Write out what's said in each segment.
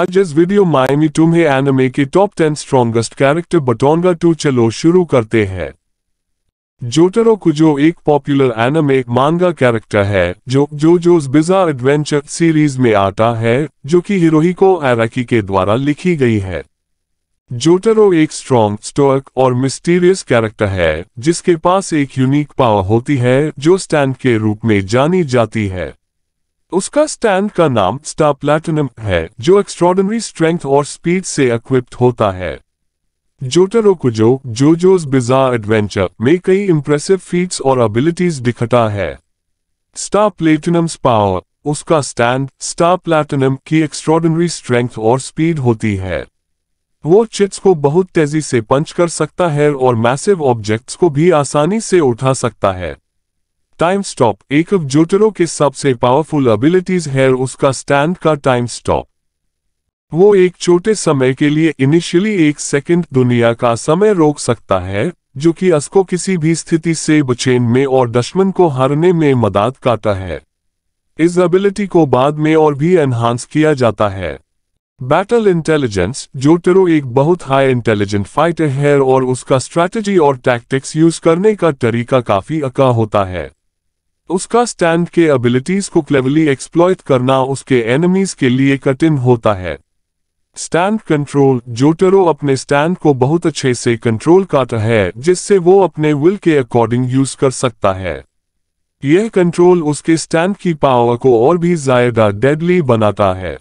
आज इस वीडियो माइमी तुम्हें एनमे के टॉप टेन स्ट्रॉन्गेस्ट कैरेक्टर बटोनगा टू चलो शुरू करते हैं जोटरो कुजो एक पॉपुलर एनमे मांगा कैरेक्टर है जो जोजोज बिजार एडवेंचर सीरीज में आता है जो कि हिरोहिको एराकी के द्वारा लिखी गई है जोटरो एक स्ट्रॉन्ग स्टोक और मिस्टीरियस कैरेक्टर है जिसके पास एक यूनिक पावर होती है जो स्टैंड के रूप में जानी जाती है उसका स्टैंड का नाम स्टा प्लैटिनम है जो एक्स्ट्रॉडनरी स्ट्रेंथ और स्पीड से इक्विप्ड होता है जोटरो कुजो जोजोज बिजार एडवेंचर में कई इंप्रेसिव फीट्स और एबिलिटीज दिखता है स्टार प्लेटिनम्स पावर उसका स्टैंड स्टार प्लैटिनम की एक्स्ट्रॉडनरी स्ट्रेंथ और स्पीड होती है वो चिट्स को बहुत तेजी से पंच कर सकता है और मैसिव ऑब्जेक्ट्स को भी आसानी से उठा सकता है टाइम स्टॉप एक अब जोटरों के सबसे पावरफुल एबिलिटीज है उसका स्टैंड का टाइम स्टॉप वो एक छोटे समय के लिए इनिशियली एक सेकंड दुनिया का समय रोक सकता है जो कि असको किसी भी स्थिति से बचेन में और दुश्मन को हारने में मदद करता है इस एबिलिटी को बाद में और भी एनहांस किया जाता है बैटल इंटेलिजेंस जोटरो एक बहुत हाई इंटेलिजेंट फाइटर है और उसका स्ट्रैटेजी और टैक्टिक्स यूज करने का तरीका काफी अका होता है उसका स्टैंड के एबिलिटीज को क्लेवली एक्सप्लॉयट करना उसके एनिमीज के लिए कठिन होता है स्टैंड कंट्रोल जोटरो अपने स्टैंड को बहुत अच्छे से कंट्रोल करता है जिससे वो अपने विल के अकॉर्डिंग यूज कर सकता है यह कंट्रोल उसके स्टैंड की पावर को और भी ज्यादा डेडली बनाता है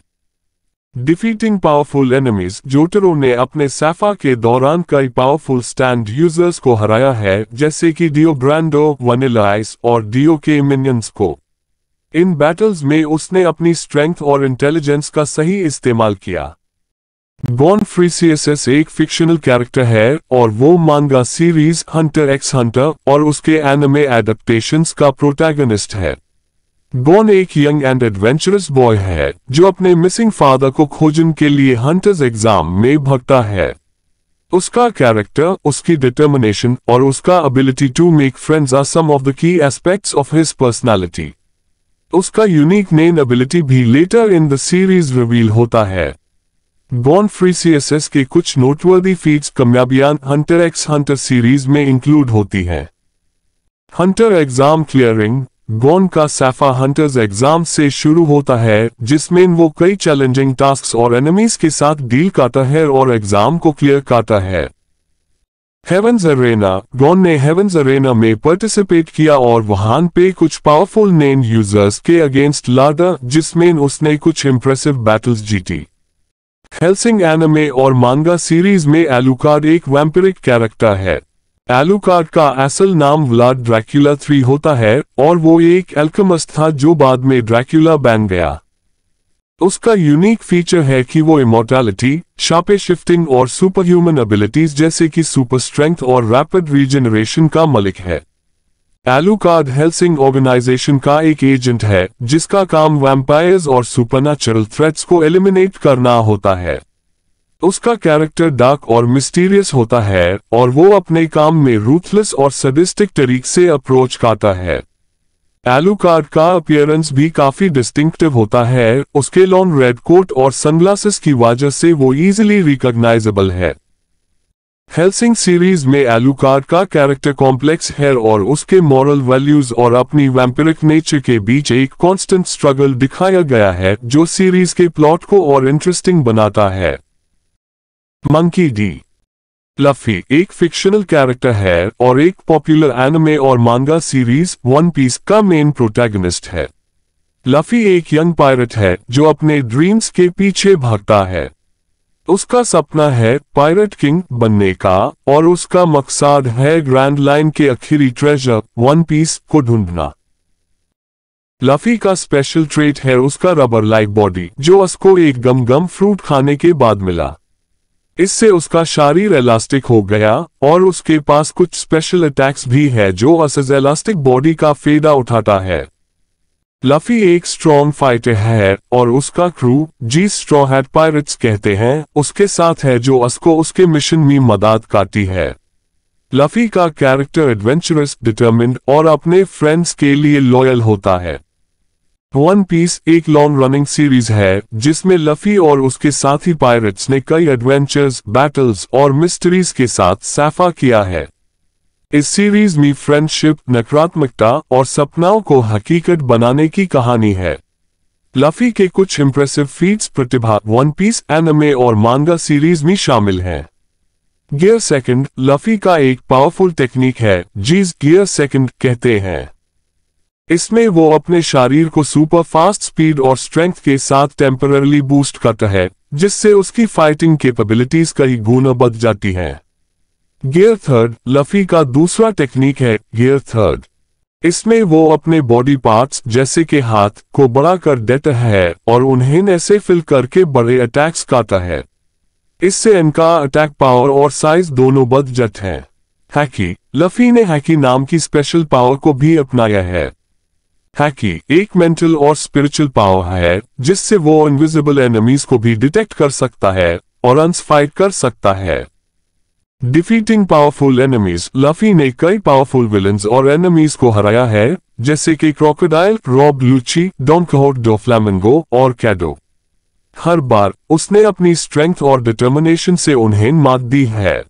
डिफीटिंग पावरफुल एनिमीज जोटरों ने अपने सैफा के दौरान कई पावरफुल स्टैंड यूजर्स को हराया है जैसे कि डियो ब्रांडो वनिला आइस और डियो के मिनियंस को इन बैटल्स में उसने अपनी स्ट्रेंथ और इंटेलिजेंस का सही इस्तेमाल किया बॉन फ्रीसीएसएस एक फिक्शनल कैरेक्टर है और वो मांगा सीरीज हंटर एक्स हंटर और उसके एनिमे एडेप्टेशन का प्रोटैगनिस्ट है डॉन एक यंग एंड एडवेंचरस बॉय है जो अपने मिसिंग फादर को खोजन के लिए हंटर्स एग्जाम में भगता है उसका कैरेक्टर उसकी डिटर्मिनेशन और उसका ability to make friends are some of the key aspects of his personality उसका यूनिक नेम एबिलिटी भी later in the series reveal होता है बॉर्न फ्री सीएसएस के कुछ नोटवर्दी फीड्स कामयाबियां हंटर एक्स हंटर सीरीज में इंक्लूड होती है हंटर एग्जाम क्लियरिंग गॉन का सैफा हंटर्स एग्जाम से शुरू होता है जिसमें वो कई चैलेंजिंग टास्क और एनिमीज के साथ डील करता है और एग्जाम को क्लियर करता है हेवंस अरेना गोन ने हेवंस अरेना में पार्टिसिपेट किया और वहां पे कुछ पावरफुल नेम यूजर्स के अगेंस्ट लाडा जिसमें उसने कुछ इम्प्रेसिव बैटल्स जीती हेल्सिंग एनमे और मांगा सीरीज में एलुकार एक वैम्परिक कैरेक्टर है एलुकार्ड का असल नाम व्लाड ड्रैक्यूला थ्री होता है और वो एक एल्कमस था जो बाद में ड्रैक्यूला बन गया उसका यूनिक फीचर है कि वो इमोर्टैलिटी शापे शिफ्टिंग और सुपर ह्यूमन अबिलिटीज जैसे कि सुपर स्ट्रेंथ और रैपिड रीजनरेशन का मलिक है एलुकार्ड हेल्सिंग ऑर्गेनाइजेशन का एक एजेंट है जिसका काम वैम्पायर्स और सुपरनेचुरल थ्रेट्स को एलिमिनेट करना होता है उसका कैरेक्टर डार्क और मिस्टीरियस होता है और वो अपने काम में रूथलेस और सडिस्टिक तरीक से अप्रोच करता है एलू कार्ड का अपियरेंस भी काफी डिस्टिंक्टिव होता है उसके लॉन रेड कोट और सनग्लासेस की वजह से वो इजीली रिकॉग्नाइजेबल है हेल्सिंग सीरीज में एलुकार्ड का कैरेक्टर कॉम्प्लेक्स है और उसके मॉरल वैल्यूज और अपनी वैम्पिरिक नेचर के बीच एक कांस्टेंट स्ट्रगल दिखाया गया है जो सीरीज के प्लॉट को और इंटरेस्टिंग बनाता है मंकी डी लफी एक फिक्शनल कैरेक्टर है और एक पॉपुलर एनिमे और मांगा सीरीज वन पीस का मेन प्रोटैगनिस्ट है लफी एक यंग पायरेट है जो अपने ड्रीम्स के पीछे भागता है उसका सपना है पायरेट किंग बनने का और उसका मकसद है ग्रैंड लाइन के अखीरी ट्रेजर वन पीस को ढूंढना लफी का स्पेशल ट्रेट है उसका रबर लाइक बॉडी जो उसको एक गम गम फ्रूट खाने के बाद मिला इससे उसका शारीर एलास्टिक हो गया और उसके पास कुछ स्पेशल अटैक्स भी है जो असज एलास्टिक बॉडी का फायदा उठाता है लफी एक स्ट्रॉन्ग फाइटर है और उसका क्रू जी स्ट्रॉ हेड पायरेट्स कहते हैं उसके साथ है जो उसको उसके मिशन में मदद करती है लफी का कैरेक्टर एडवेंचरस डिटर्मिंड और अपने फ्रेंड्स के लिए लॉयल होता है वन पीस एक लॉन्ग रनिंग सीरीज है जिसमें लफी और उसके साथी पायरेट्स ने कई एडवेंचर्स बैटल्स और मिस्ट्रीज के साथ सैफा किया है इस सीरीज में फ्रेंडशिप नकारात्मकता और सपनाओं को हकीकत बनाने की कहानी है लफी के कुछ इम्प्रेसिव फीट्स प्रतिभा वन पीस एनमे और मांगा सीरीज में शामिल हैं गियर सेकंड लफी का एक पावरफुल टेक्निक है जीज गियर सेकंड कहते हैं इसमें वो अपने शरीर को सुपर फास्ट स्पीड और स्ट्रेंथ के साथ टेम्परली बूस्ट करता है जिससे उसकी फाइटिंग केपेबिलिटीज कई गुना बढ़ जाती है गियर थर्ड लफी का दूसरा टेक्निक है गियर थर्ड इसमें वो अपने बॉडी पार्ट्स जैसे कि हाथ को बड़ा कर देता है और उन्हें ऐसे फिल करके बड़े अटैक्स करता है इससे इनका अटैक पावर और साइज दोनों बद जट है हैकी लफी ने हैकी नाम की स्पेशल पावर को भी अपनाया है कि एक मेंटल और स्पिरिचुअल पावर है जिससे वो इनविजिबल एनिमीज को भी डिटेक्ट कर सकता है और अंस फाइट कर सकता है डिफीटिंग पावरफुल एनिमीज लफी ने कई पावरफुल विलन और एनिमीज को हराया है जैसे कि Crocodile Rob Lucci Donquixote Doflamingo और कैडो हर बार उसने अपनी स्ट्रेंथ और डिटर्मिनेशन से उन्हें मात दी है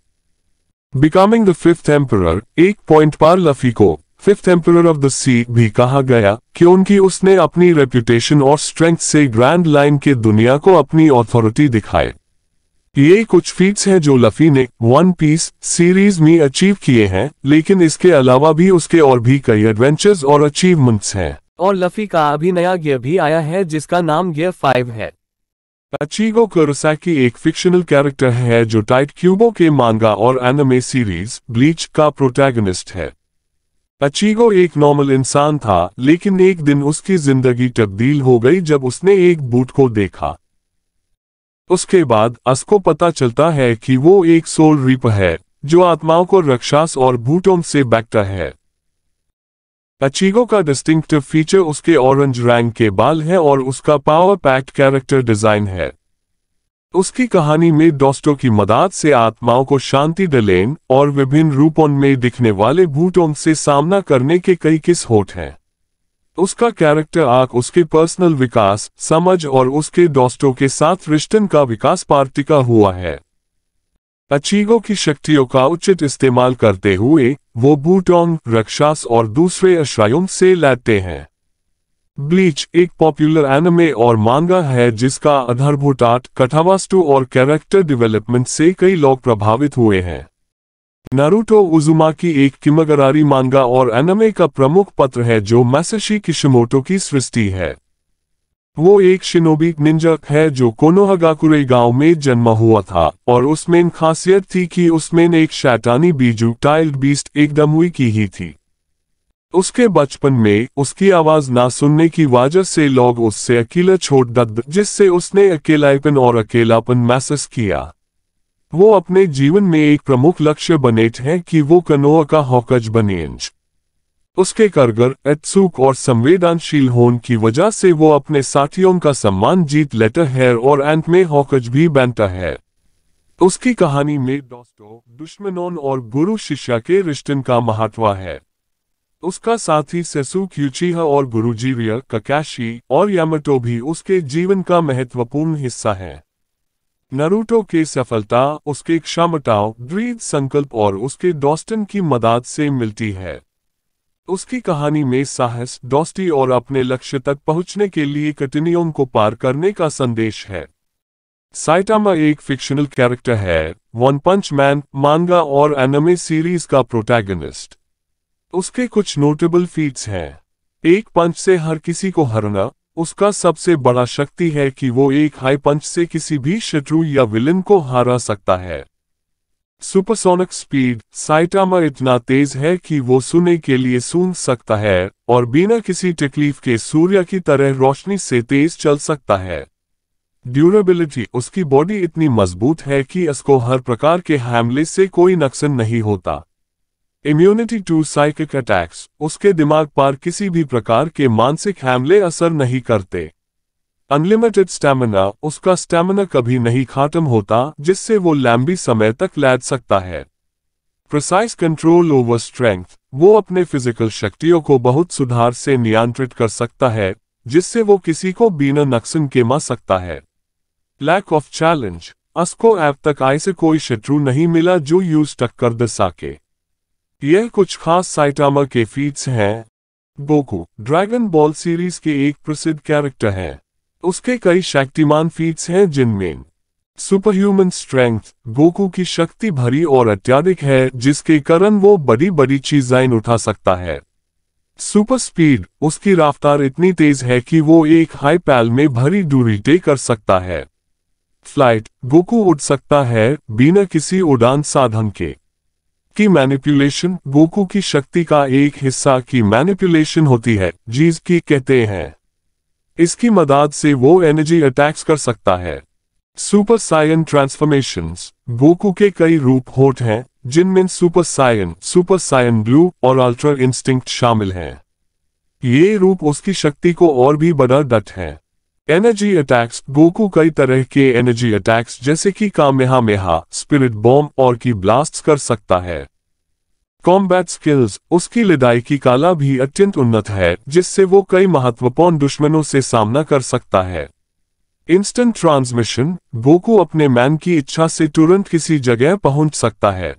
बिकमिंग द फिफ्थ एम्पर एक पॉइंट पार लफी को fifth emperor of the sea भी कहा गया क्योंकि उसने अपनी रेपुटेशन और स्ट्रेंथ से ग्रैंड लाइन के दुनिया को अपनी ऑथोरिटी दिखाए ये कुछ फीट्स हैं जो लफी ने वन पीस सीरीज में अचीव किए हैं लेकिन इसके अलावा भी उसके और भी कई एडवेंचर्स और अचीवमेंट्स हैं और लफी का अभी नया गियर भी आया है जिसका नाम गियर फाइव है अचीगो की एक फिक्शनल कैरेक्टर है जो टाइट क्यूबो के मांगा और एनमे सीरीज ब्लीच का प्रोटैगनिस्ट है अचीगो एक नॉर्मल इंसान था लेकिन एक दिन उसकी जिंदगी तब्दील हो गई जब उसने एक बूट को देखा उसके बाद असको पता चलता है कि वो एक सोल रिप है जो आत्माओं को रक्षास और बूटों से बैठता है अचीगो का डिस्टिंक्टिव फीचर उसके ऑरेंज रैंग के बाल है और उसका पावर पैक्ट कैरेक्टर डिजाइन है उसकी कहानी में दोस्तों की मदद से आत्माओं को शांति दिलेन और विभिन्न रूपों में दिखने वाले भूतों से सामना करने के कई किस होठ हैं उसका कैरेक्टर आक उसके पर्सनल विकास समझ और उसके दोस्तों के साथ रिश्तन का विकास पार्टी का हुआ है अचीगो की शक्तियों का उचित इस्तेमाल करते हुए वो बूटोंग रक्षास और दूसरे अश्रायों से लड़ते हैं ब्लीच एक पॉपुलर एनमे और मांगा है जिसका आधारभूत आर्ट कथावास्तु और कैरेक्टर डेवलपमेंट से कई लोग प्रभावित हुए हैं नारुतो उजुमा की एक किमगरारी मांगा और एनमे का प्रमुख पत्र है जो मैसेशी किशिमोटो की सृष्टि है वो एक शिनोबी निंजक है जो कोनोहगाकुरे गांव में जन्म हुआ था और उसमें खासियत थी कि उसमें एक शैतानी बीजू टाइल्ड बीस्ट एकदम हुई की ही थी उसके बचपन में उसकी आवाज ना सुनने की वजह से लोग उससे अकेला छोड़ दद जिससे उसने अकेलापन और अकेलापन महसूस किया वो अपने जीवन में एक प्रमुख लक्ष्य बने थे कि वो कनोआ का हॉकज बने उसके करगर उत्सुक और संवेदनशील होने की वजह से वो अपने साथियों का सम्मान जीत लेता है और अंत में हॉकज भी बनता है उसकी कहानी में दोस्तों दुश्मनों और गुरु शिष्या के रिश्तन का महत्व है उसका साथी ससु क्यूचीहा और गुरुजी रिया ककाशी और यामटो भी उसके जीवन का महत्वपूर्ण हिस्सा है नरूटो के सफलता उसके क्षमताओं दृढ़ संकल्प और उसके डॉस्टन की मदद से मिलती है उसकी कहानी में साहस डॉस्टी और अपने लक्ष्य तक पहुंचने के लिए कठिनाइयों को पार करने का संदेश है साइटामा एक फिक्शनल कैरेक्टर है वन पंच मैन मांगा और एनमे सीरीज का प्रोटैगनिस्ट उसके कुछ नोटेबल फीट्स हैं एक पंच से हर किसी को हरना उसका सबसे बड़ा शक्ति है कि वो एक हाई पंच से किसी भी शत्रु या विलन को हरा सकता है सुपरसोनिक स्पीड साइटामा इतना तेज है कि वो सुने के लिए सुन सकता है और बिना किसी तकलीफ के सूर्य की तरह रोशनी से तेज चल सकता है ड्यूरेबिलिटी उसकी बॉडी इतनी मजबूत है कि इसको हर प्रकार के हमले से कोई नुकसान नहीं होता इम्यूनिटी टू साइकिक अटैक्स उसके दिमाग पर किसी भी प्रकार के मानसिक हमले असर नहीं करते अनलिमिटेड स्टैमिना उसका स्टैमिना कभी नहीं खत्म होता जिससे वो लंबी समय तक लैद सकता है प्रिसाइज कंट्रोल ओवर स्ट्रेंथ वो अपने फिजिकल शक्तियों को बहुत सुधार से नियंत्रित कर सकता है जिससे वो किसी को बिना नक्सन के मा सकता है लैक ऑफ चैलेंज अस्को ऐप तक ऐसे कोई शत्रु नहीं मिला जो यूज टक्कर दे सके यह कुछ खास साइटामा के फीट्स हैं गोकू ड्रैगन बॉल सीरीज के एक प्रसिद्ध कैरेक्टर है उसके कई शक्तिमान फीट्स हैं जिनमें सुपर ह्यूमन स्ट्रेंथ गोकू की शक्ति भरी और अत्याधिक है जिसके कारण वो बड़ी बड़ी चीजें उठा सकता है सुपर स्पीड उसकी रफ्तार इतनी तेज है कि वो एक हाई पैल में भरी दूरी तय कर सकता है फ्लाइट गोकू उड़ सकता है बिना किसी उड़ान साधन के की मैनिपुलेशन बोकू की शक्ति का एक हिस्सा की मैनिपुलेशन होती है जीज की कहते हैं इसकी मदद से वो एनर्जी अटैक्स कर सकता है सुपर साइन ट्रांसफॉर्मेशन बोकू के कई रूप होट हैं जिनमें super Saiyan super Saiyan blue और अल्ट्रा इंस्टिंक्ट शामिल हैं ये रूप उसकी शक्ति को और भी बड़ा डट है एनर्जी अटैक्स गोकू कई तरह के एनर्जी अटैक्स जैसे कि कामेहा मेहा स्पिरिट बॉम्ब और की ब्लास्ट कर सकता है कॉम्बैट स्किल्स उसकी लिदाई की काला भी अत्यंत उन्नत है जिससे वो कई महत्वपूर्ण दुश्मनों से सामना कर सकता है इंस्टेंट ट्रांसमिशन गोकू अपने मैन की इच्छा से तुरंत किसी जगह पहुंच सकता है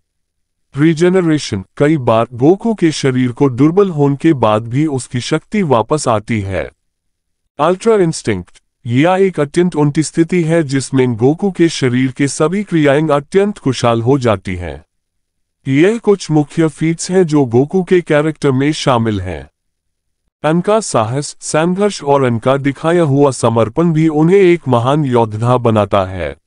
रिजेनरेशन कई बार गोकू के शरीर को दुर्बल होने के बाद भी उसकी शक्ति वापस आती है अल्ट्रा इंस्टिंक्ट यह एक अत्यंत उन्नति स्थिति है जिसमें गोकू के शरीर के सभी क्रियाएं अत्यंत खुशहाल हो जाती हैं यह कुछ मुख्य फीट्स हैं जो गोकू के कैरेक्टर में शामिल हैं अनका साहस संघर्ष और उनका दिखाया हुआ समर्पण भी उन्हें एक महान योद्धा बनाता है